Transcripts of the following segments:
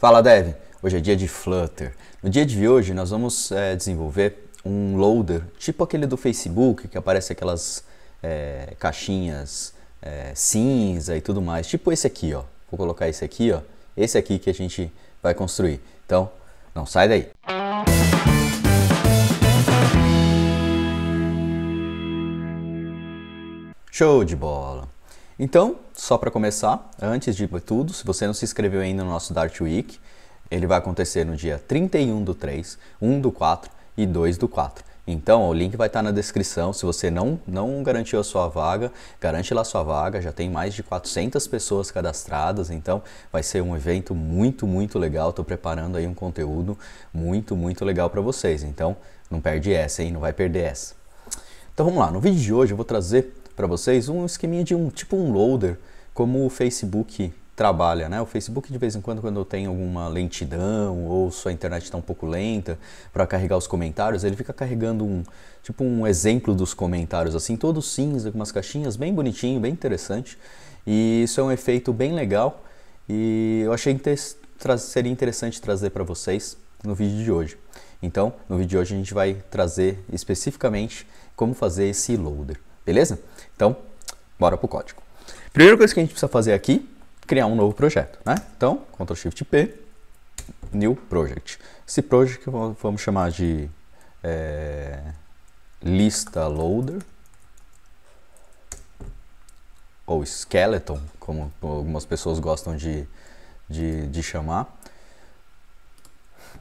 Fala Dev! Hoje é dia de Flutter. No dia de hoje nós vamos é, desenvolver um loader tipo aquele do Facebook que aparece aquelas é, caixinhas é, cinza e tudo mais, tipo esse aqui, ó. Vou colocar esse aqui, ó. Esse aqui que a gente vai construir. Então, não sai daí. Show de bola. Então, só para começar, antes de tudo, se você não se inscreveu ainda no nosso Dart Week, ele vai acontecer no dia 31 do 3, 1 do 4 e 2 do 4. Então, o link vai estar tá na descrição. Se você não, não garantiu a sua vaga, garante lá a sua vaga. Já tem mais de 400 pessoas cadastradas. Então, vai ser um evento muito, muito legal. Estou preparando aí um conteúdo muito, muito legal para vocês. Então, não perde essa, hein? Não vai perder essa. Então, vamos lá. No vídeo de hoje, eu vou trazer para vocês um esqueminha de um tipo um loader, como o Facebook trabalha, né? O Facebook de vez em quando, quando tem alguma lentidão ou sua internet está um pouco lenta para carregar os comentários, ele fica carregando um tipo um exemplo dos comentários, assim, todo cinza, com umas caixinhas bem bonitinho, bem interessante. E isso é um efeito bem legal e eu achei que seria interessante trazer para vocês no vídeo de hoje. Então, no vídeo de hoje a gente vai trazer especificamente como fazer esse loader. Beleza? Então, bora pro código. Primeira coisa que a gente precisa fazer aqui, criar um novo projeto, né? Então, Ctrl Shift P, New Project. Esse project vamos chamar de é, lista loader ou skeleton, como algumas pessoas gostam de, de, de chamar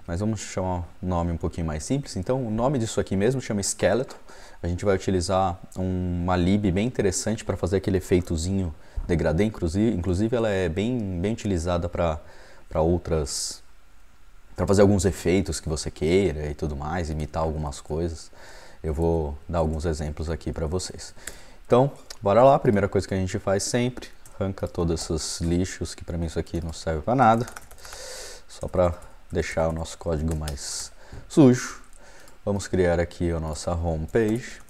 mas vamos chamar um nome um pouquinho mais simples. Então, o nome disso aqui mesmo chama Skeleton. A gente vai utilizar uma lib bem interessante para fazer aquele efeitozinho degradê, inclusive ela é bem, bem utilizada para outras para fazer alguns efeitos que você queira e tudo mais, imitar algumas coisas. Eu vou dar alguns exemplos aqui para vocês. Então, bora lá. Primeira coisa que a gente faz sempre, arranca todos esses lixos que para mim isso aqui não serve para nada. Só para deixar o nosso código mais sujo, vamos criar aqui a nossa homepage.dart,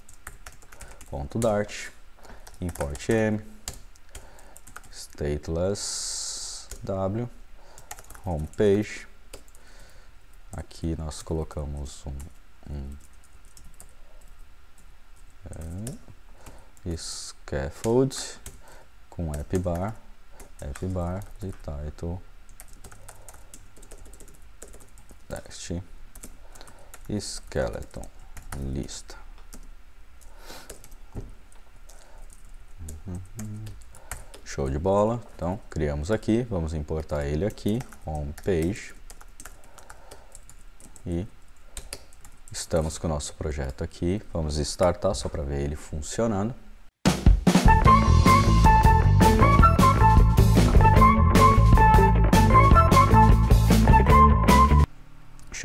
ponto .dart import m stateless w homepage aqui nós colocamos um, um é, scaffold com app bar app bar de title teste skeleton lista uhum. show de bola então criamos aqui vamos importar ele aqui home page e estamos com o nosso projeto aqui vamos startar só para ver ele funcionando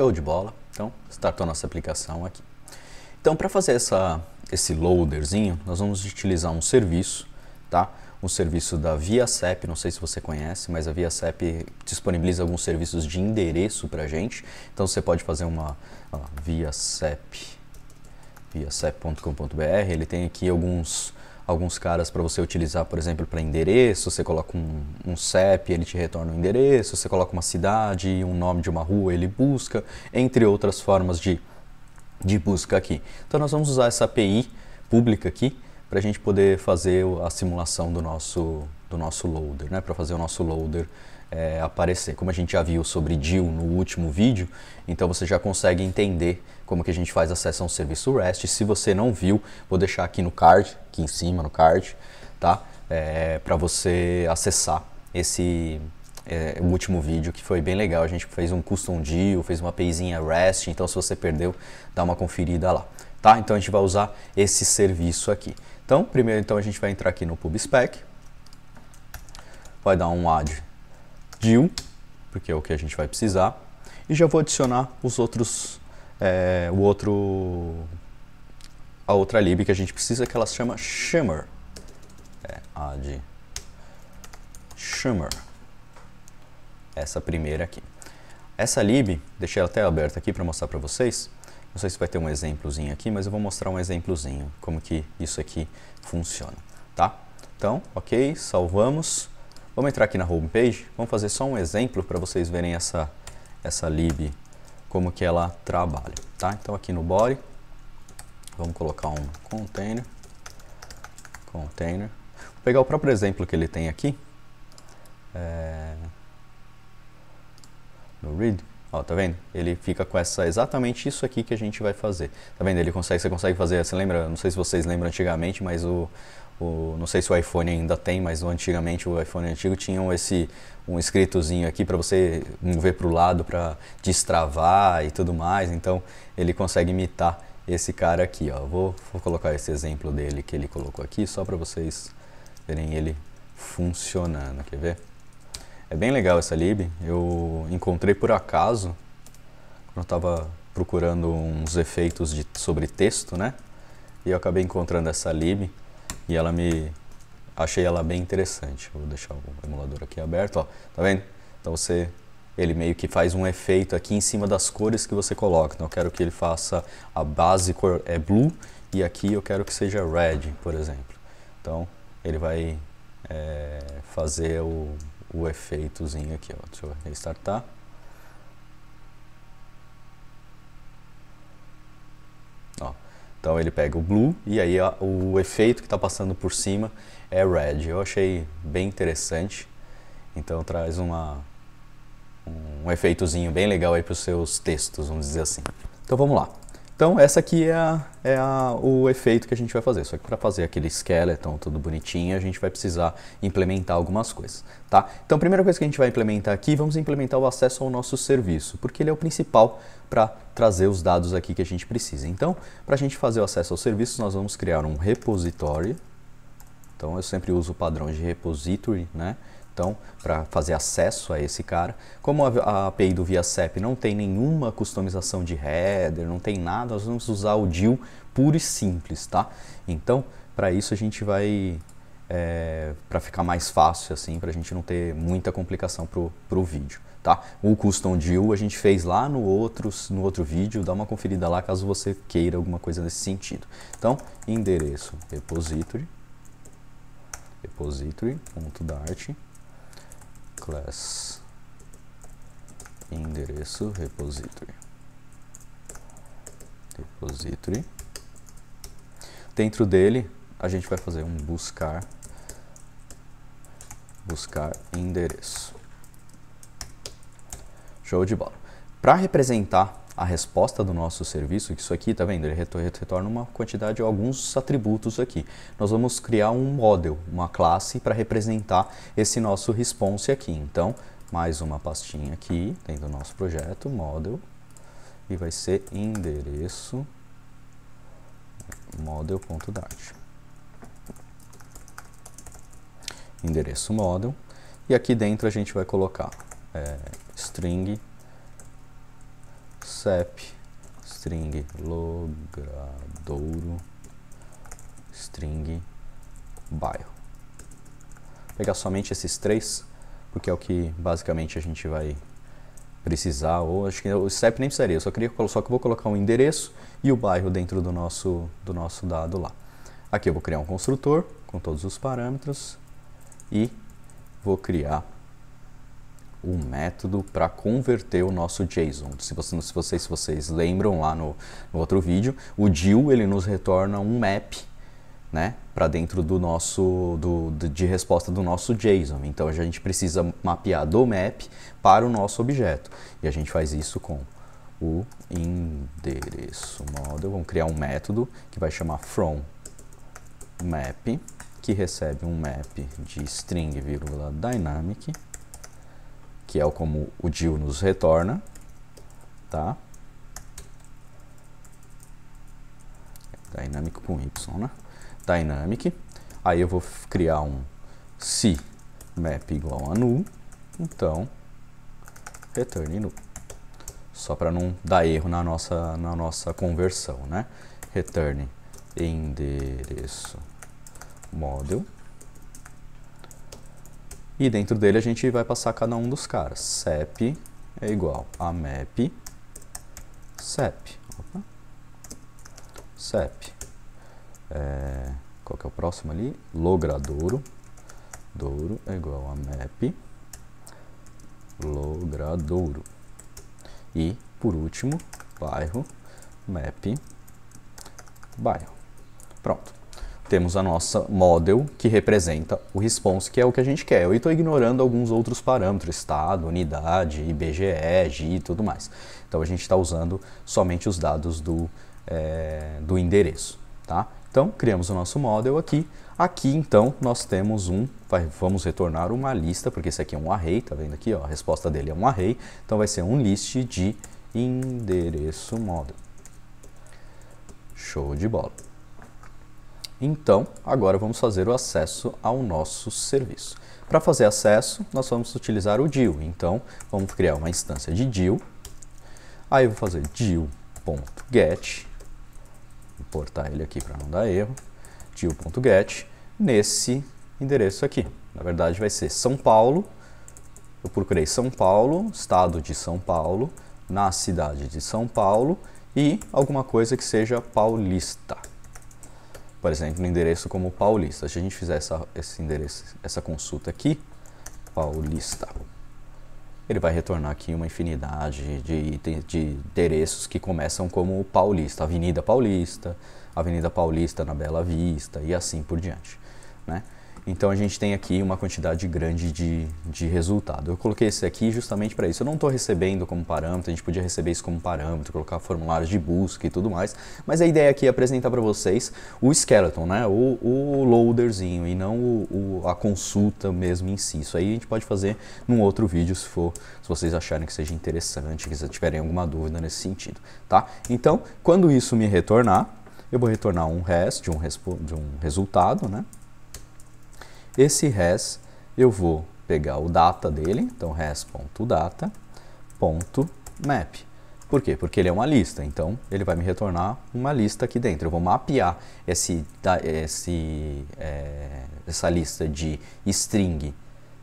Show de bola. Então, startou a nossa aplicação aqui. Então, para fazer essa, esse loaderzinho, nós vamos utilizar um serviço, tá? Um serviço da ViaCep, não sei se você conhece, mas a ViaCep disponibiliza alguns serviços de endereço para gente. Então, você pode fazer uma ViaCep, viacep.com.br, ele tem aqui alguns alguns caras para você utilizar, por exemplo, para endereço, você coloca um, um CEP, ele te retorna o um endereço, você coloca uma cidade, um nome de uma rua, ele busca, entre outras formas de, de busca aqui. Então nós vamos usar essa API pública aqui para a gente poder fazer a simulação do nosso, do nosso loader, né? para fazer o nosso loader é, aparecer. Como a gente já viu sobre DIL no último vídeo, então você já consegue entender como que a gente faz acesso a um serviço REST. Se você não viu, vou deixar aqui no card, aqui em cima no card, tá? É, para você acessar esse é, último vídeo que foi bem legal. A gente fez um custom deal, fez uma APIzinha REST, então se você perdeu, dá uma conferida lá. Tá? Então a gente vai usar esse serviço aqui. Então, primeiro então a gente vai entrar aqui no PubSpec, vai dar um add de 1, porque é o que a gente vai precisar, e já vou adicionar os outros, é, o outro, a outra lib que a gente precisa, que ela se chama Shimmer. É, a de Shimmer. Essa primeira aqui. Essa lib, deixei ela até aberta aqui para mostrar para vocês, não sei se vai ter um exemplozinho aqui, mas eu vou mostrar um exemplozinho, como que isso aqui funciona, tá? Então, ok, salvamos. Vamos entrar aqui na homepage, vamos fazer só um exemplo para vocês verem essa, essa lib, como que ela trabalha, tá? Então aqui no body, vamos colocar um container, container. Vou pegar o próprio exemplo que ele tem aqui, é... no read, Ó, tá vendo? Ele fica com essa exatamente isso aqui que a gente vai fazer. Tá vendo? Ele consegue, você consegue fazer, você lembra, não sei se vocês lembram antigamente, mas o, o, não sei se o iPhone ainda tem, mas antigamente o iPhone antigo tinha esse um escritozinho aqui para você mover para o lado para destravar e tudo mais. Então ele consegue imitar esse cara aqui, ó. Vou, vou colocar esse exemplo dele que ele colocou aqui só para vocês verem ele funcionando. Quer ver? É bem legal essa lib. Eu encontrei por acaso quando eu estava procurando uns efeitos de, sobre texto, né? E eu acabei encontrando essa lib e ela me. Achei ela bem interessante. Vou deixar o emulador aqui aberto, ó. Tá vendo? Então você. Ele meio que faz um efeito aqui em cima das cores que você coloca. Então eu quero que ele faça a base cor é blue e aqui eu quero que seja red, por exemplo. Então ele vai é, fazer o, o efeitozinho aqui, ó. Deixa eu restartar. Então ele pega o blue e aí a, o efeito que está passando por cima é red. Eu achei bem interessante. Então traz uma, um efeitozinho bem legal aí para os seus textos, vamos dizer assim. Então vamos lá. Então, essa aqui é, a, é a, o efeito que a gente vai fazer. Só que para fazer aquele skeleton tudo bonitinho, a gente vai precisar implementar algumas coisas, tá? Então, a primeira coisa que a gente vai implementar aqui, vamos implementar o acesso ao nosso serviço, porque ele é o principal para trazer os dados aqui que a gente precisa. Então, para a gente fazer o acesso ao serviço, nós vamos criar um repositório. Então, eu sempre uso o padrão de repository, né? Então, para fazer acesso a esse cara, como a API do ViaCep não tem nenhuma customização de header, não tem nada, nós vamos usar o DIL puro e simples, tá? Então, para isso a gente vai, é, para ficar mais fácil assim, para a gente não ter muita complicação para o vídeo. Tá? O custom é deal a gente fez lá no, outro no outro vídeo, dá uma conferida lá caso você queira alguma coisa nesse sentido. Então, endereço repository, repository.dart, class endereço repository repository dentro dele a gente vai fazer um buscar buscar endereço show de bola para representar a resposta do nosso serviço, que isso aqui, tá vendo? Ele retorna uma quantidade, alguns atributos aqui. Nós vamos criar um model, uma classe para representar esse nosso response aqui. Então, mais uma pastinha aqui dentro do nosso projeto, model, e vai ser endereço model.dart. Endereço model. E aqui dentro a gente vai colocar é, string CEP string logradouro string bairro. Vou pegar somente esses três, porque é o que basicamente a gente vai precisar, ou acho que o CEP nem precisaria, eu só queria só que vou colocar o um endereço e o bairro dentro do nosso do nosso dado lá. Aqui eu vou criar um construtor com todos os parâmetros e vou criar o método para converter o nosso JSON. Se, você, se, vocês, se vocês lembram lá no, no outro vídeo, o DIL ele nos retorna um map né, para dentro do nosso do, de resposta do nosso JSON. Então a gente precisa mapear do map para o nosso objeto. E a gente faz isso com o endereço model. Vamos criar um método que vai chamar from map que recebe um map de string, vírgula, dynamic que é como o DIL nos retorna, tá? Dynamic com Y, né? Dynamic. Aí eu vou criar um se map igual a null, então return null. Só para não dar erro na nossa, na nossa conversão, né? Return endereço model e dentro dele a gente vai passar cada um dos caras. CEP é igual a map CEP. Opa. CEP. É, qual que é o próximo ali? Logradouro. Douro é igual a map Logradouro. E, por último, bairro map bairro. Pronto temos a nossa model, que representa o response, que é o que a gente quer. Eu estou ignorando alguns outros parâmetros, estado, unidade, IBGE, G e tudo mais. Então a gente está usando somente os dados do, é, do endereço. Tá? Então criamos o nosso model aqui. Aqui então nós temos um, vai, vamos retornar uma lista, porque esse aqui é um array, tá vendo aqui? Ó, a resposta dele é um array, então vai ser um list de endereço model. Show de bola. Então, agora vamos fazer o acesso ao nosso serviço. Para fazer acesso, nós vamos utilizar o Dio. Então, vamos criar uma instância de Dio. Aí eu vou fazer DIL.get, importar ele aqui para não dar erro, DIL.get, nesse endereço aqui. Na verdade, vai ser São Paulo. Eu procurei São Paulo, estado de São Paulo, na cidade de São Paulo e alguma coisa que seja paulista por exemplo, no endereço como Paulista. Se a gente fizer essa, esse endereço, essa consulta aqui, Paulista, ele vai retornar aqui uma infinidade de, de endereços que começam como Paulista, Avenida Paulista, Avenida Paulista na Bela Vista e assim por diante, né? Então a gente tem aqui uma quantidade grande de, de resultado. Eu coloquei esse aqui justamente para isso. Eu não estou recebendo como parâmetro, a gente podia receber isso como parâmetro, colocar formulários de busca e tudo mais, mas a ideia aqui é apresentar para vocês o skeleton, né? o, o loaderzinho e não o, o, a consulta mesmo em si. Isso aí a gente pode fazer num outro vídeo se, for, se vocês acharem que seja interessante, que vocês tiverem alguma dúvida nesse sentido. Tá? Então, quando isso me retornar, eu vou retornar um res de um, de um resultado, né? Esse res, eu vou pegar o data dele, então res.data.map. Por quê? Porque ele é uma lista, então ele vai me retornar uma lista aqui dentro. Eu vou mapear esse, esse, é, essa lista de string,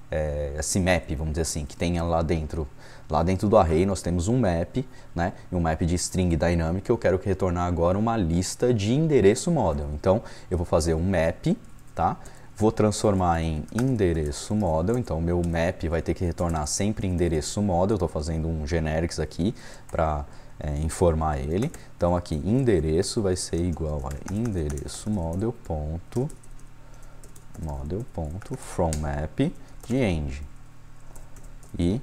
é, esse map, vamos dizer assim, que tem lá dentro. Lá dentro do array nós temos um map, né, um map de string dynamic, eu quero retornar agora uma lista de endereço model. Então eu vou fazer um map, tá? Vou transformar em endereço model, então meu map vai ter que retornar sempre endereço model. Estou fazendo um generics aqui para é, informar ele. Então aqui endereço vai ser igual a endereço model ponto model ponto from map de end e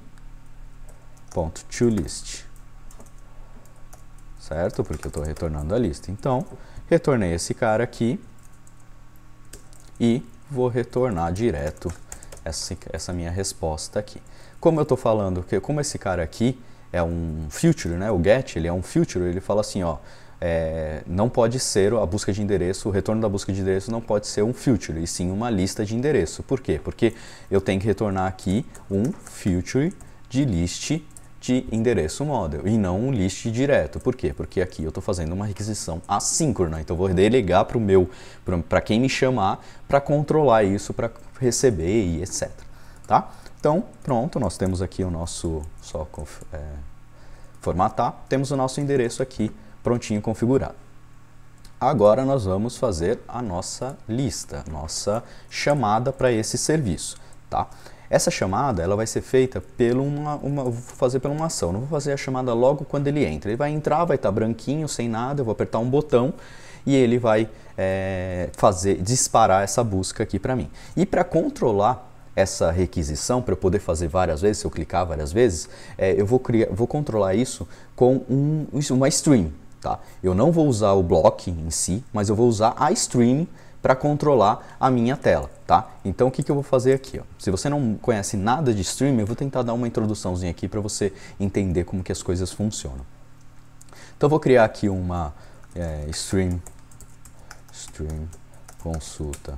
ponto to list certo? Porque eu estou retornando a lista. Então, retornei esse cara aqui e vou retornar direto essa, essa minha resposta aqui. Como eu estou falando, que como esse cara aqui é um future, né? o get ele é um future, ele fala assim, ó, é, não pode ser a busca de endereço, o retorno da busca de endereço não pode ser um future, e sim uma lista de endereço. Por quê? Porque eu tenho que retornar aqui um future de list de endereço model e não um list direto. Por quê? Porque aqui eu estou fazendo uma requisição assíncrona, então vou delegar para o meu, para quem me chamar, para controlar isso, para receber e etc. Tá? Então, pronto, nós temos aqui o nosso, só é, formatar, temos o nosso endereço aqui prontinho configurado. Agora nós vamos fazer a nossa lista, nossa chamada para esse serviço. Tá? Essa chamada ela vai ser feita por uma, uma vou fazer por uma ação. Não vou fazer a chamada logo quando ele entra. Ele vai entrar, vai estar tá branquinho, sem nada. Eu vou apertar um botão e ele vai é, fazer disparar essa busca aqui para mim. E para controlar essa requisição, para eu poder fazer várias vezes, se eu clicar várias vezes, é, eu vou, criar, vou controlar isso com um, uma stream. Tá? Eu não vou usar o block em si, mas eu vou usar a stream para controlar a minha tela, tá? Então o que, que eu vou fazer aqui? Ó? Se você não conhece nada de streaming, eu vou tentar dar uma introduçãozinha aqui para você entender como que as coisas funcionam. Então eu vou criar aqui uma é, stream, stream consulta,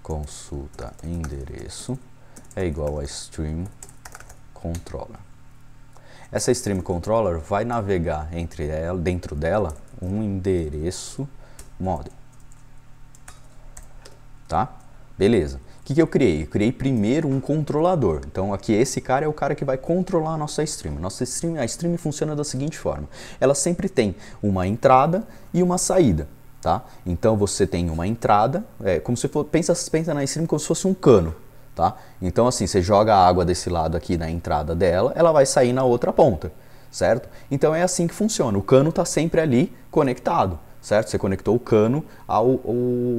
consulta endereço é igual a stream controller. Essa stream controller vai navegar entre ela, dentro dela um endereço model tá? Beleza. O que, que eu criei? Eu criei primeiro um controlador. Então aqui esse cara é o cara que vai controlar a nossa stream. Nossa stream, a stream funciona da seguinte forma. Ela sempre tem uma entrada e uma saída. Tá? Então você tem uma entrada, é, como se for, pensa, pensa na stream como se fosse um cano. Tá? Então assim, você joga a água desse lado aqui na entrada dela, ela vai sair na outra ponta, certo? Então é assim que funciona, o cano está sempre ali conectado certo? Você conectou o cano ao,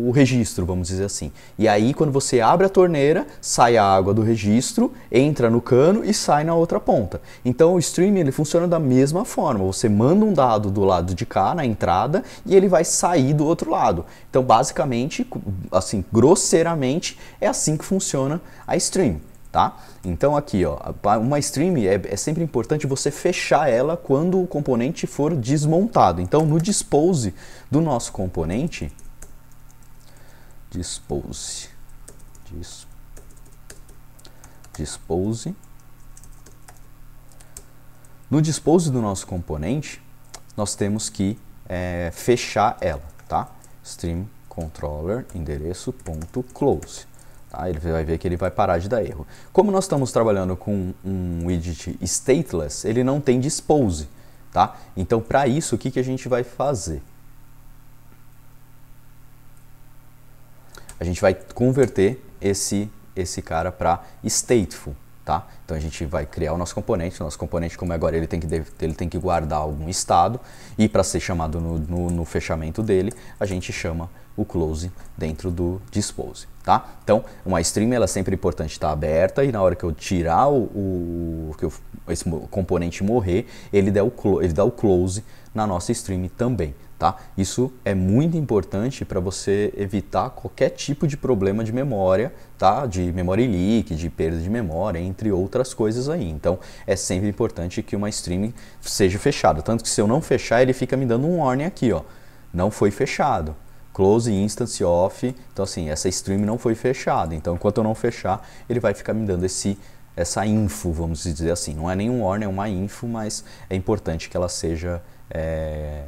ao, registro, vamos dizer assim. E aí, quando você abre a torneira, sai a água do registro, entra no cano e sai na outra ponta. Então, o streaming ele funciona da mesma forma. Você manda um dado do lado de cá, na entrada, e ele vai sair do outro lado. Então, basicamente, assim, grosseiramente, é assim que funciona a stream tá? Então aqui, ó, uma stream é, é, sempre importante você fechar ela quando o componente for desmontado. Então no dispose do nosso componente, dispose, dispose, no dispose do nosso componente, nós temos que é, fechar ela, tá? Stream controller endereço.close. Tá? Ele vai ver que ele vai parar de dar erro. Como nós estamos trabalhando com um widget stateless, ele não tem dispose. Tá? Então, para isso, o que, que a gente vai fazer? A gente vai converter esse, esse cara para stateful. Tá? Então a gente vai criar o nosso componente, o nosso componente como é agora ele tem que, ele tem que guardar algum estado e para ser chamado no, no, no, fechamento dele, a gente chama o close dentro do dispose, tá? Então, uma stream ela é sempre importante estar aberta e na hora que eu tirar o, o que eu, esse componente morrer, ele dá, o, ele dá o close na nossa stream também, tá? Isso é muito importante para você evitar qualquer tipo de problema de memória, tá? De memória leak, de perda de memória, entre outras coisas aí. Então, é sempre importante que uma stream seja fechada, tanto que se eu não fechar, ele fica me dando um warning aqui, ó. Não foi fechado Close Instance Off. Então, assim, essa stream não foi fechada. Então, enquanto eu não fechar, ele vai ficar me dando esse essa info, vamos dizer assim. Não é nenhum warning, é uma info, mas é importante que ela seja, é,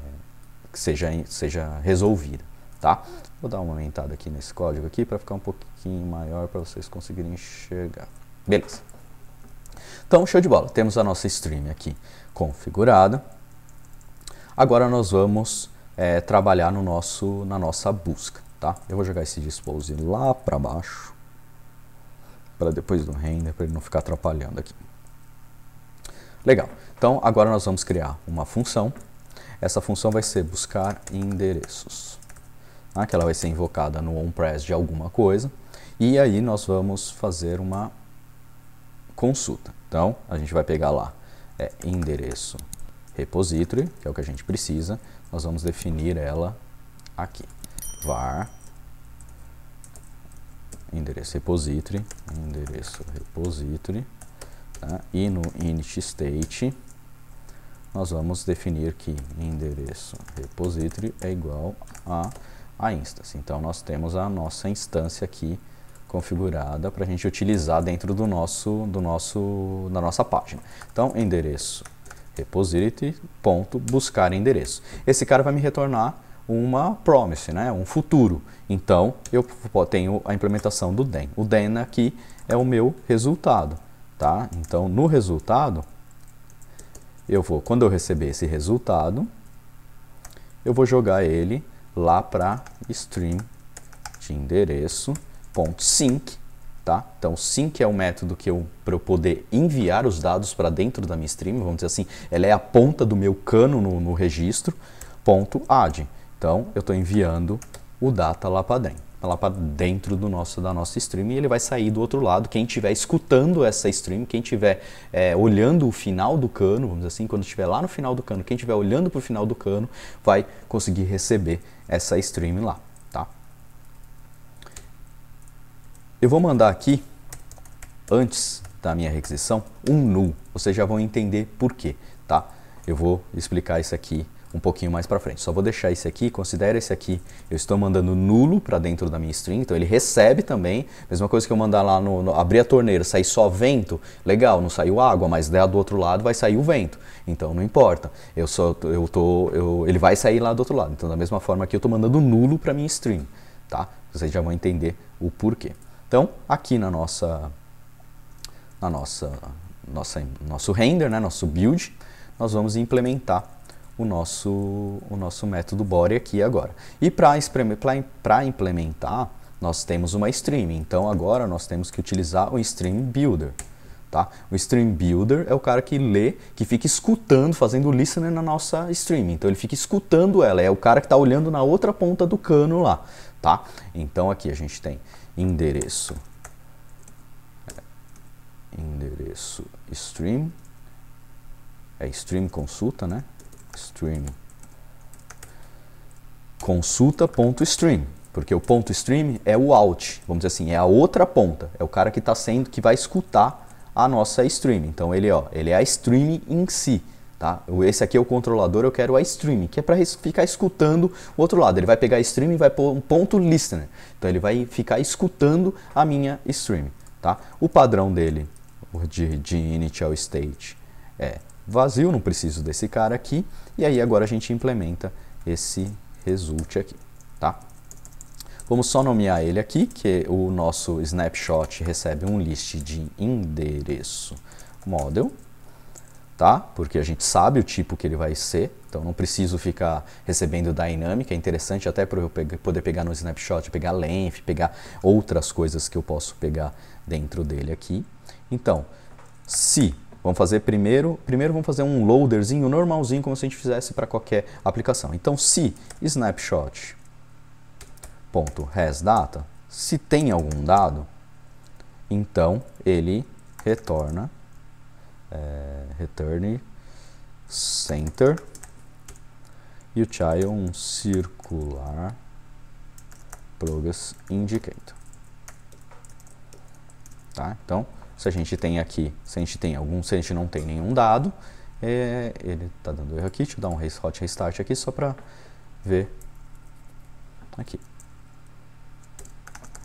que seja, seja resolvida, tá? Vou dar uma aumentada aqui nesse código aqui para ficar um pouquinho maior para vocês conseguirem enxergar. Beleza. Então, show de bola. Temos a nossa stream aqui configurada. Agora nós vamos é, trabalhar no nosso, na nossa busca. Tá? Eu vou jogar esse dispose lá para baixo, para depois do render, para ele não ficar atrapalhando aqui. Legal. Então, agora nós vamos criar uma função. Essa função vai ser buscar endereços, tá? que ela vai ser invocada no on-press de alguma coisa. E aí nós vamos fazer uma consulta. Então, a gente vai pegar lá é, endereço repository, que é o que a gente precisa, nós vamos definir ela aqui. var endereço repository, endereço repository, tá? e no init state nós vamos definir que endereço repository é igual a a instance. Então nós temos a nossa instância aqui configurada para a gente utilizar dentro do nosso, do nosso, da nossa página. Então endereço deposit, buscar endereço. Esse cara vai me retornar uma promise, né? um futuro. Então, eu tenho a implementação do DEN. O DEN aqui é o meu resultado. Tá? Então, no resultado, eu vou, quando eu receber esse resultado, eu vou jogar ele lá para stream de endereço, sync, Tá? Então, que é um método que eu para eu poder enviar os dados para dentro da minha stream, vamos dizer assim, ela é a ponta do meu cano no, no registro, ponto add. Então, eu estou enviando o data lá para dentro, lá para dentro do nosso da nossa stream e ele vai sair do outro lado. Quem estiver escutando essa stream, quem estiver é, olhando o final do cano, vamos dizer assim, quando estiver lá no final do cano, quem estiver olhando para o final do cano, vai conseguir receber essa stream lá. Eu vou mandar aqui, antes da minha requisição, um null. Vocês já vão entender por quê, tá? Eu vou explicar isso aqui um pouquinho mais para frente. Só vou deixar esse aqui, considera esse aqui, eu estou mandando nulo para dentro da minha string, então ele recebe também, mesma coisa que eu mandar lá no, no abrir a torneira, sair só vento, legal, não saiu água, mas lá do outro lado vai sair o vento. Então não importa. Eu só eu tô eu, ele vai sair lá do outro lado. Então da mesma forma que eu estou mandando nulo para minha string, tá? Vocês já vão entender o porquê. Então, aqui na nossa, na nossa, nossa nosso render, né, nosso build, nós vamos implementar o nosso, o nosso método body aqui agora. E para implementar, nós temos uma stream. Então, agora nós temos que utilizar o stream builder. Tá? O stream builder é o cara que lê, que fica escutando, fazendo listener na nossa stream. Então ele fica escutando ela, é o cara que está olhando na outra ponta do cano lá, tá? Então aqui a gente tem endereço endereço stream é stream consulta né stream stream, porque o ponto stream é o out vamos dizer assim é a outra ponta é o cara que está sendo que vai escutar a nossa stream então ele ó ele é a stream em si Tá? Esse aqui é o controlador, eu quero a stream, que é para ficar escutando o outro lado. Ele vai pegar a stream e vai pôr um ponto listener. Então ele vai ficar escutando a minha stream. Tá? O padrão dele de, de initial state é vazio, não preciso desse cara aqui. E aí agora a gente implementa esse result aqui. Tá? Vamos só nomear ele aqui, que o nosso snapshot recebe um list de endereço model tá? Porque a gente sabe o tipo que ele vai ser, então não preciso ficar recebendo dinâmica, é interessante até para eu poder pegar no snapshot, pegar length, pegar outras coisas que eu posso pegar dentro dele aqui. Então, se Vamos fazer primeiro, primeiro vamos fazer um loaderzinho normalzinho como se a gente fizesse para qualquer aplicação. Então, se snapshot ponto data, se tem algum dado, então ele retorna é, return center e o child um circular progress indicator. Tá? Então, se a gente tem aqui, se a gente tem algum, se a gente não tem nenhum dado, é, ele está dando erro aqui, deixa eu dar um hot restart aqui só para ver aqui.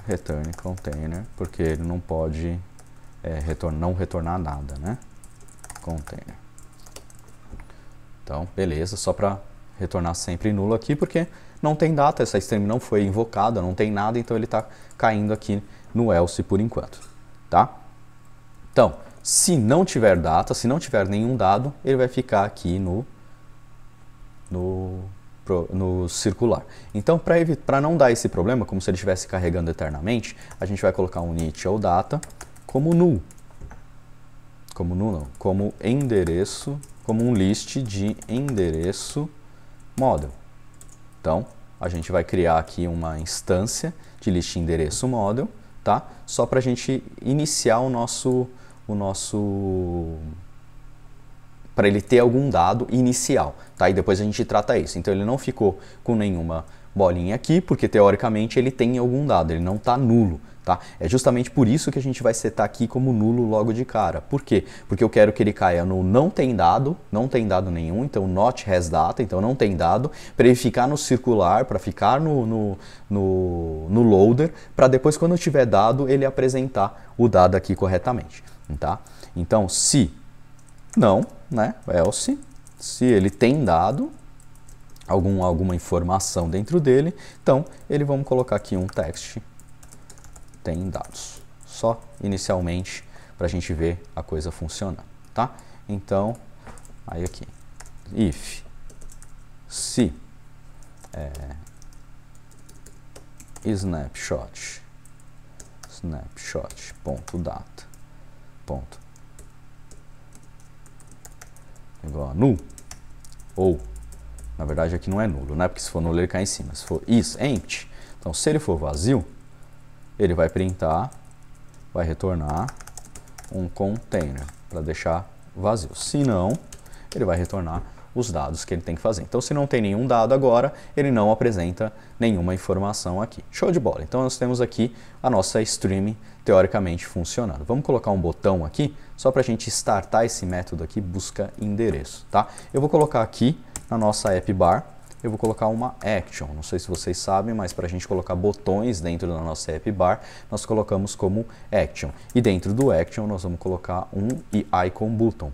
Return container, porque ele não pode é, retor não retornar nada, né? container. Então, beleza, só para retornar sempre nulo aqui, porque não tem data, essa stream não foi invocada, não tem nada, então ele está caindo aqui no else por enquanto, tá? Então, se não tiver data, se não tiver nenhum dado, ele vai ficar aqui no, no, no circular. Então, para não dar esse problema, como se ele estivesse carregando eternamente, a gente vai colocar um init ou data como null como null não, como endereço, como um list de endereço model. Então, a gente vai criar aqui uma instância de list endereço model, tá? Só para a gente iniciar o nosso, o nosso, para ele ter algum dado inicial, tá? E depois a gente trata isso. Então ele não ficou com nenhuma bolinha aqui, porque teoricamente ele tem algum dado, ele não está nulo. Tá? É justamente por isso que a gente vai setar aqui como nulo logo de cara. Por quê? Porque eu quero que ele caia no não tem dado, não tem dado nenhum, então not has data, então não tem dado, para ele ficar no circular, para ficar no, no, no, no loader, para depois quando tiver dado ele apresentar o dado aqui corretamente. Tá? Então se não, né, else, é se ele tem dado, algum, alguma informação dentro dele. Então, ele vamos colocar aqui um text tem dados. Só inicialmente para a gente ver a coisa funcionar, tá? Então, aí aqui, if, se, é, snapshot, snapshot.data, ponto, igual a null, ou na verdade, aqui não é nulo, né? Porque se for nulo, ele cai em cima. Se for is empty, então se ele for vazio, ele vai printar, vai retornar um container para deixar vazio. Se não, ele vai retornar os dados que ele tem que fazer. Então, se não tem nenhum dado agora, ele não apresenta nenhuma informação aqui. Show de bola. Então, nós temos aqui a nossa stream teoricamente funcionando. Vamos colocar um botão aqui, só para a gente startar esse método aqui, busca endereço. Tá? Eu vou colocar aqui na nossa app bar, eu vou colocar uma action. Não sei se vocês sabem, mas para a gente colocar botões dentro da nossa app bar, nós colocamos como action. E dentro do action nós vamos colocar um e icon button.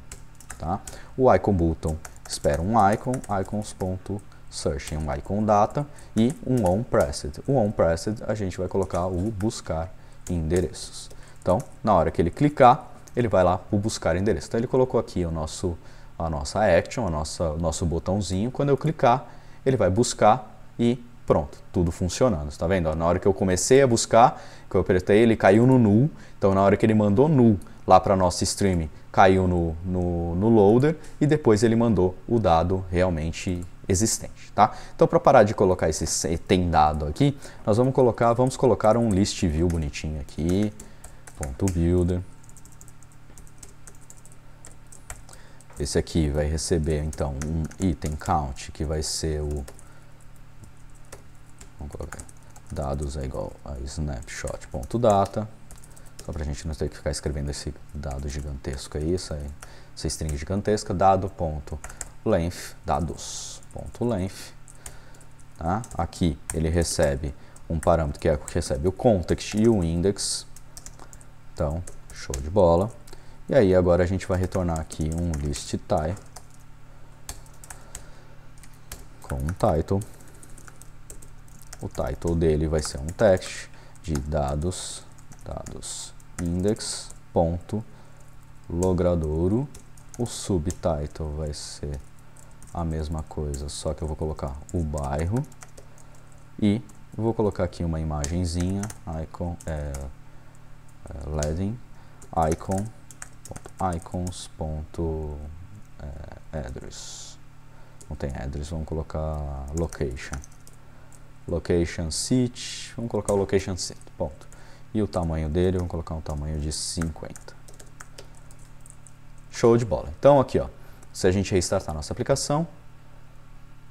Tá? O icon button espera um icon, icons.search, um icon data e um on pressed. O on pressed a gente vai colocar o buscar endereços. Então, na hora que ele clicar, ele vai lá para buscar endereço. Então, ele colocou aqui o nosso a nossa action, a nossa, o nosso botãozinho. Quando eu clicar, ele vai buscar e pronto, tudo funcionando. Está vendo? Na hora que eu comecei a buscar, que eu apertei, ele caiu no null. Então, na hora que ele mandou null lá para nosso stream, caiu no, no, no loader e depois ele mandou o dado realmente existente, tá? Então, para parar de colocar esse tem dado aqui, nós vamos colocar, vamos colocar um list view bonitinho aqui, ponto builder. Esse aqui vai receber então um item count que vai ser o vamos colocar dados é igual a snapshot.data só para a gente não ter que ficar escrevendo esse dado gigantesco aí, essa, essa string gigantesca, dado.length, dados.length. Tá? Aqui ele recebe um parâmetro que é que recebe o context e o index. Então, show de bola. E aí agora a gente vai retornar aqui um list tie com um title. O title dele vai ser um text de dados, dados index ponto logradouro. O subtitle vai ser a mesma coisa, só que eu vou colocar o bairro e vou colocar aqui uma imagenzinha, icon, é, é, icon icons.address. É, Não tem address, vamos colocar location. Location city, vamos colocar o location city, ponto. E o tamanho dele, vamos colocar um tamanho de 50. Show de bola. Então aqui, ó, se a gente restartar nossa aplicação,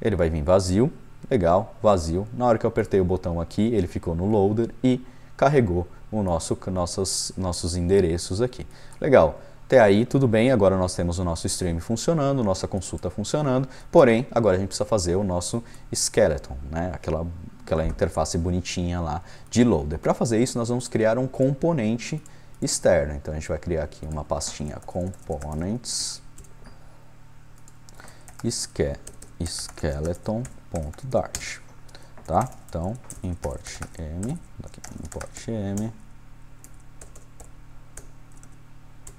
ele vai vir vazio, legal, vazio. Na hora que eu apertei o botão aqui, ele ficou no loader e carregou o nosso, nossos, nossos endereços aqui. Legal. Até aí, tudo bem, agora nós temos o nosso stream funcionando, nossa consulta funcionando, porém, agora a gente precisa fazer o nosso skeleton, né? aquela, aquela interface bonitinha lá de loader. Para fazer isso, nós vamos criar um componente externo. Então, a gente vai criar aqui uma pastinha components skeleton.dart. Tá? Então, import m, import m,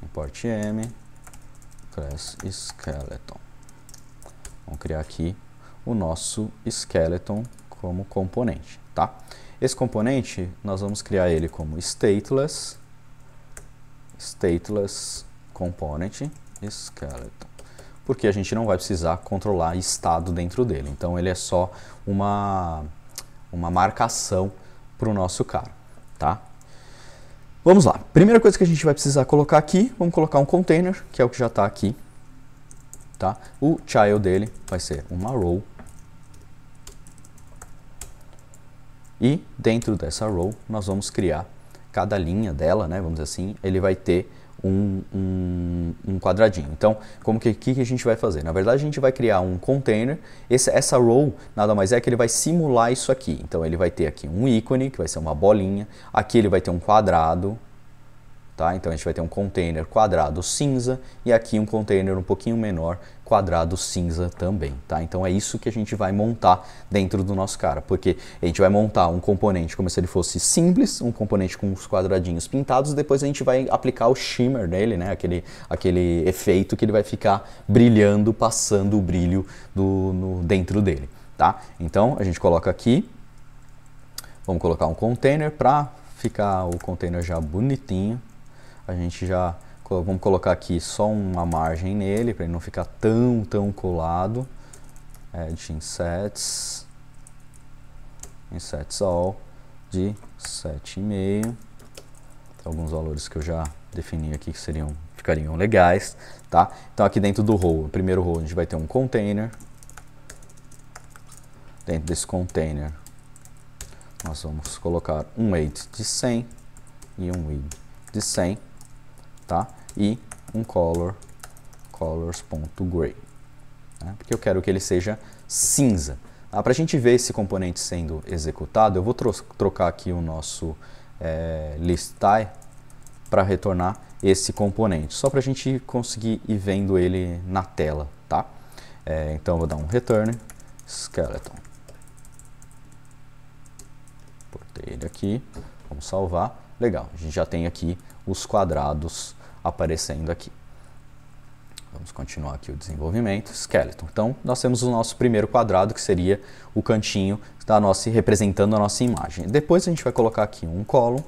o port m class skeleton. Vamos criar aqui o nosso skeleton como componente, tá? Esse componente, nós vamos criar ele como stateless, stateless component skeleton, porque a gente não vai precisar controlar estado dentro dele, então ele é só uma, uma marcação para o nosso cara, tá? Vamos lá. Primeira coisa que a gente vai precisar colocar aqui, vamos colocar um container, que é o que já está aqui. Tá? O child dele vai ser uma row. E dentro dessa row, nós vamos criar cada linha dela, né? vamos dizer assim, ele vai ter um, um, um quadradinho. Então, como que, que, que a gente vai fazer? Na verdade, a gente vai criar um container. Esse, essa row nada mais é que ele vai simular isso aqui. Então, ele vai ter aqui um ícone, que vai ser uma bolinha. Aqui ele vai ter um quadrado, Tá? Então a gente vai ter um container quadrado cinza e aqui um container um pouquinho menor quadrado cinza também, tá? Então é isso que a gente vai montar dentro do nosso cara, porque a gente vai montar um componente como se ele fosse simples, um componente com os quadradinhos pintados, depois a gente vai aplicar o shimmer nele, né? Aquele, aquele efeito que ele vai ficar brilhando, passando o brilho do, no, dentro dele, tá? Então a gente coloca aqui, vamos colocar um container para ficar o container já bonitinho, a gente já vamos colocar aqui só uma margem nele para ele não ficar tão tão colado add insets insets all de 7,5 alguns valores que eu já defini aqui que seriam ficariam legais tá então aqui dentro do row primeiro row a gente vai ter um container dentro desse container nós vamos colocar um weight de 100 e um width de 100 tá? E um color colors.gray, né? porque eu quero que ele seja cinza. Ah, Para a gente ver esse componente sendo executado, eu vou tro trocar aqui o nosso é, eh, listai para retornar esse componente, só para a gente conseguir ir vendo ele na tela, tá? É, então vou dar um return skeleton. Portei ele aqui, vamos salvar. Legal, a gente já tem aqui os quadrados aparecendo aqui. Vamos continuar aqui o desenvolvimento, skeleton. Então, nós temos o nosso primeiro quadrado, que seria o cantinho da nossa, representando a nossa imagem. Depois a gente vai colocar aqui um column,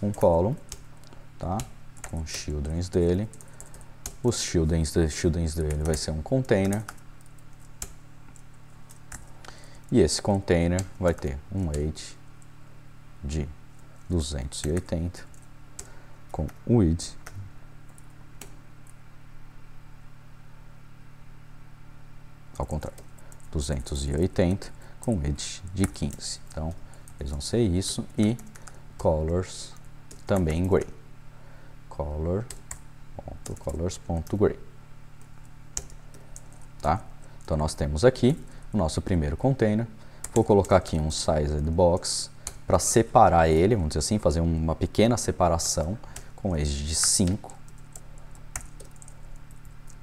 um column, tá? com os childrens dele. Os childrens, de, childrens dele vai ser um container. E esse container vai ter um weight de 280 com o id ao contrário 280 com id de 15 então eles vão ser isso e colors também gray color gray tá então nós temos aqui o nosso primeiro container vou colocar aqui um size box para separar ele, vamos dizer assim, fazer uma pequena separação com esse de 5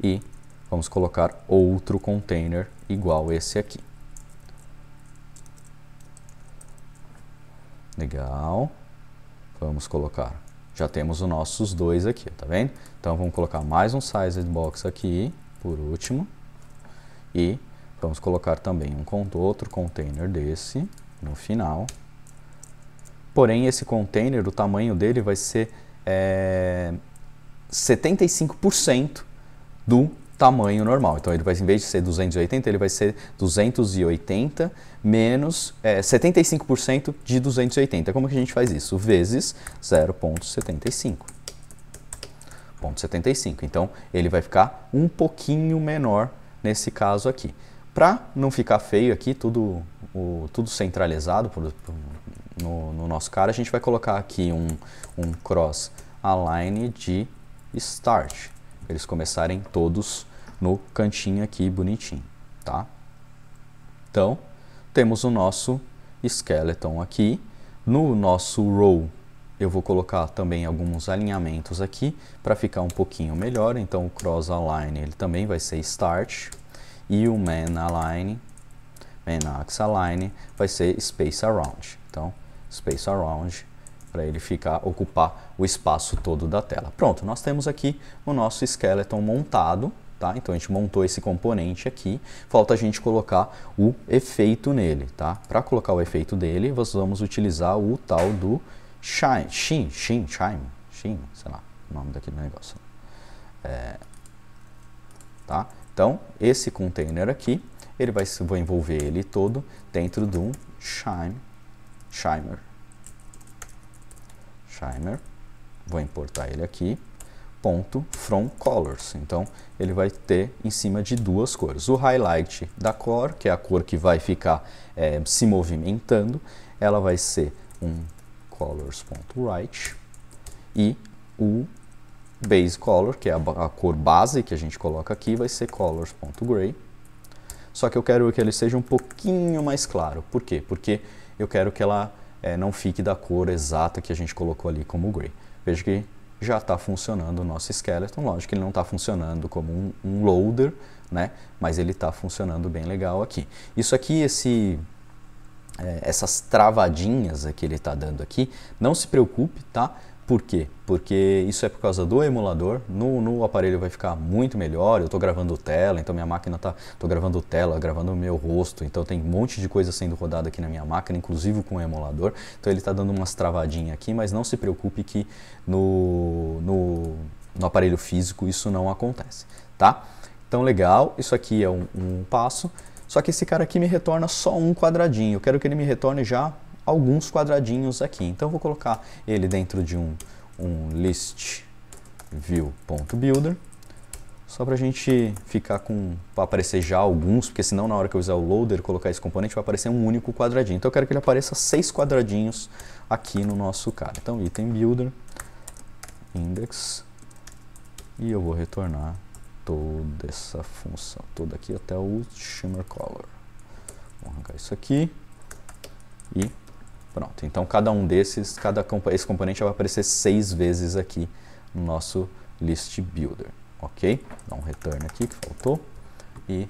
e vamos colocar outro container igual esse aqui. Legal. Vamos colocar. Já temos os nossos dois aqui, tá vendo? Então vamos colocar mais um sized box aqui, por último. E vamos colocar também um outro container desse no final. Porém, esse container, o tamanho dele vai ser é, 75% do tamanho normal. Então, ele vai, em vez de ser 280, ele vai ser 280 menos é, 75% de 280. Como que a gente faz isso? Vezes 0.75. 0.75. Então, ele vai ficar um pouquinho menor nesse caso aqui. Para não ficar feio aqui, tudo, o, tudo centralizado, por, por, no, no nosso cara, a gente vai colocar aqui um, um cross align de start. Eles começarem todos no cantinho aqui bonitinho, tá? Então, temos o nosso skeleton aqui. No nosso row, eu vou colocar também alguns alinhamentos aqui para ficar um pouquinho melhor. Então, o cross align ele também vai ser start e o man align, man axe align vai ser space around. Então, Space Around, para ele ficar, ocupar o espaço todo da tela. Pronto, nós temos aqui o nosso skeleton montado, tá? Então a gente montou esse componente aqui, falta a gente colocar o efeito nele, tá? Para colocar o efeito dele, nós vamos utilizar o tal do shine, shin, shin, shine, shin, sei lá, o nome daquele negócio. É, tá? Então, esse container aqui, ele vai, vou envolver ele todo dentro de um shine Shimer. Shimer, vou importar ele aqui, ponto from colors. Então, ele vai ter em cima de duas cores. O highlight da cor, que é a cor que vai ficar é, se movimentando, ela vai ser um colors.right e o base color, que é a, a, cor base que a gente coloca aqui, vai ser colors.gray. Só que eu quero que ele seja um pouquinho mais claro. Por quê? Porque eu quero que ela é, não fique da cor exata que a gente colocou ali como gray. Veja que já está funcionando o nosso skeleton, lógico que ele não está funcionando como um, um loader, né? mas ele está funcionando bem legal aqui. Isso aqui, esse eh, essas travadinhas que ele está dando aqui, não se preocupe, tá? Por quê? Porque isso é por causa do emulador. No, no aparelho vai ficar muito melhor. Eu estou gravando tela, então minha máquina está. Estou gravando tela, gravando o meu rosto. Então tem um monte de coisa sendo rodada aqui na minha máquina, inclusive com o emulador. Então ele está dando umas travadinhas aqui, mas não se preocupe que no, no, no aparelho físico isso não acontece. tá? Então legal, isso aqui é um, um passo. Só que esse cara aqui me retorna só um quadradinho. Eu quero que ele me retorne já alguns quadradinhos aqui. Então, eu vou colocar ele dentro de um, um list view.builder só para a gente ficar com, para aparecer já alguns, porque senão na hora que eu usar o loader, colocar esse componente, vai aparecer um único quadradinho. Então eu quero que ele apareça seis quadradinhos aqui no nosso cara. Então item builder, index, e eu vou retornar toda essa função, toda aqui até o shimmer color. Vou arrancar isso aqui e Pronto, então cada um desses, cada esse componente vai aparecer seis vezes aqui no nosso list builder, ok? Dá um return aqui que faltou e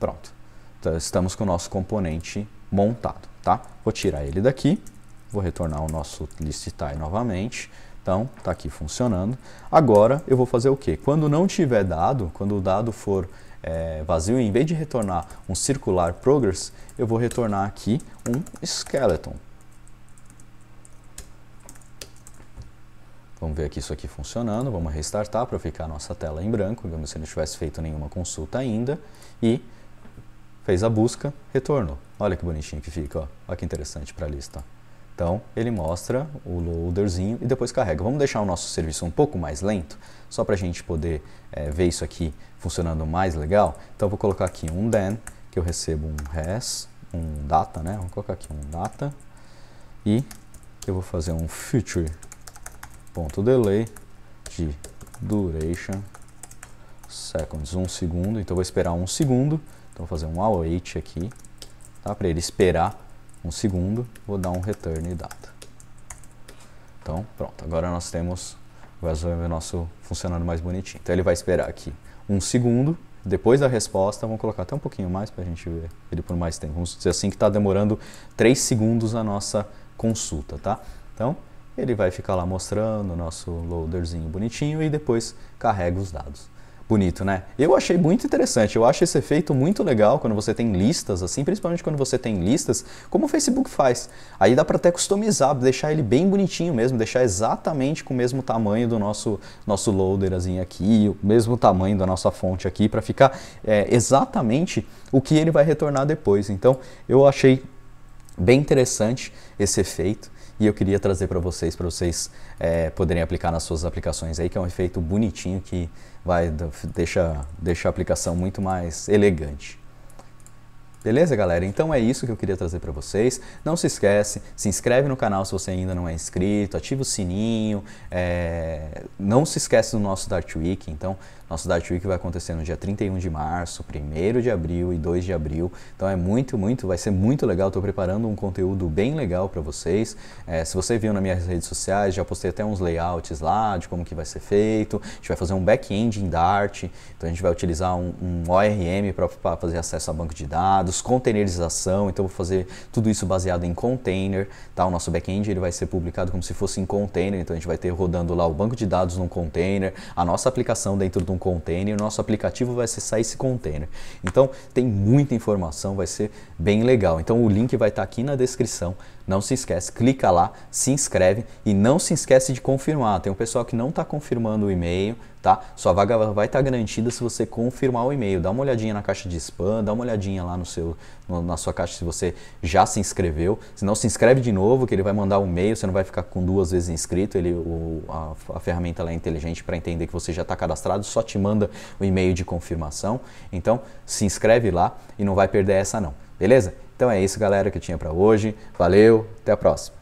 pronto. Então, estamos com o nosso componente montado, tá? Vou tirar ele daqui, vou retornar o nosso list tie novamente. Então, está aqui funcionando. Agora, eu vou fazer o quê? Quando não tiver dado, quando o dado for é, vazio, em vez de retornar um circular progress, eu vou retornar aqui um skeleton. Vamos ver aqui isso aqui funcionando, vamos restartar para ficar a nossa tela em branco, como se não tivesse feito nenhuma consulta ainda. E fez a busca, retorno. Olha que bonitinho que fica, ó. olha que interessante para a lista. Então, ele mostra o loaderzinho e depois carrega. Vamos deixar o nosso serviço um pouco mais lento, só para a gente poder é, ver isso aqui funcionando mais legal. Então, vou colocar aqui um then, que eu recebo um res, um data, né? Vou colocar aqui um data e eu vou fazer um future ponto delay de duration seconds, um segundo, então vou esperar um segundo, então vou fazer um await aqui, tá? para ele esperar um segundo, vou dar um return data. Então pronto, agora nós temos, o nosso funcionando mais bonitinho. Então ele vai esperar aqui um segundo, depois da resposta, vamos colocar até um pouquinho mais para a gente ver ele por mais tempo. Vamos dizer assim que está demorando 3 segundos a nossa consulta, tá? Então, ele vai ficar lá mostrando o nosso loaderzinho bonitinho e depois carrega os dados. Bonito, né? Eu achei muito interessante, eu acho esse efeito muito legal quando você tem listas, assim, principalmente quando você tem listas, como o Facebook faz. Aí dá para até customizar, deixar ele bem bonitinho mesmo, deixar exatamente com o mesmo tamanho do nosso, nosso loader aqui, o mesmo tamanho da nossa fonte aqui, para ficar é, exatamente o que ele vai retornar depois. Então eu achei bem interessante esse efeito e eu queria trazer para vocês, para vocês é, poderem aplicar nas suas aplicações aí, que é um efeito bonitinho que vai deixa, deixa a aplicação muito mais elegante. Beleza, galera? Então é isso que eu queria trazer para vocês. Não se esquece, se inscreve no canal se você ainda não é inscrito, ativa o sininho. É... Não se esquece do nosso Dart Week. Então, nosso Dart Week vai acontecer no dia 31 de março, 1 de abril e 2 de abril. Então é muito, muito, vai ser muito legal. Estou preparando um conteúdo bem legal para vocês. É, se você viu nas minhas redes sociais, já postei até uns layouts lá de como que vai ser feito. A gente vai fazer um back-end em Dart, então a gente vai utilizar um, um ORM para fazer acesso a banco de dados, containerização. Então vou fazer tudo isso baseado em container. Tá? O nosso back-end ele vai ser publicado como se fosse em container. Então a gente vai ter rodando lá o banco de dados num container, a nossa aplicação dentro de um um container, o nosso aplicativo vai acessar esse container. Então tem muita informação, vai ser bem legal. Então o link vai estar tá aqui na descrição. Não se esquece, clica lá, se inscreve e não se esquece de confirmar. Tem um pessoal que não está confirmando o e-mail, tá? Sua vaga vai estar tá garantida se você confirmar o e-mail. Dá uma olhadinha na caixa de spam, dá uma olhadinha lá no seu, no, na sua caixa se você já se inscreveu. Se não, se inscreve de novo que ele vai mandar um e-mail, você não vai ficar com duas vezes inscrito. Ele, o, a, a ferramenta lá é inteligente para entender que você já está cadastrado, só te manda o e-mail de confirmação. Então, se inscreve lá e não vai perder essa não. Beleza? Então é isso, galera, que tinha para hoje. Valeu, até a próxima.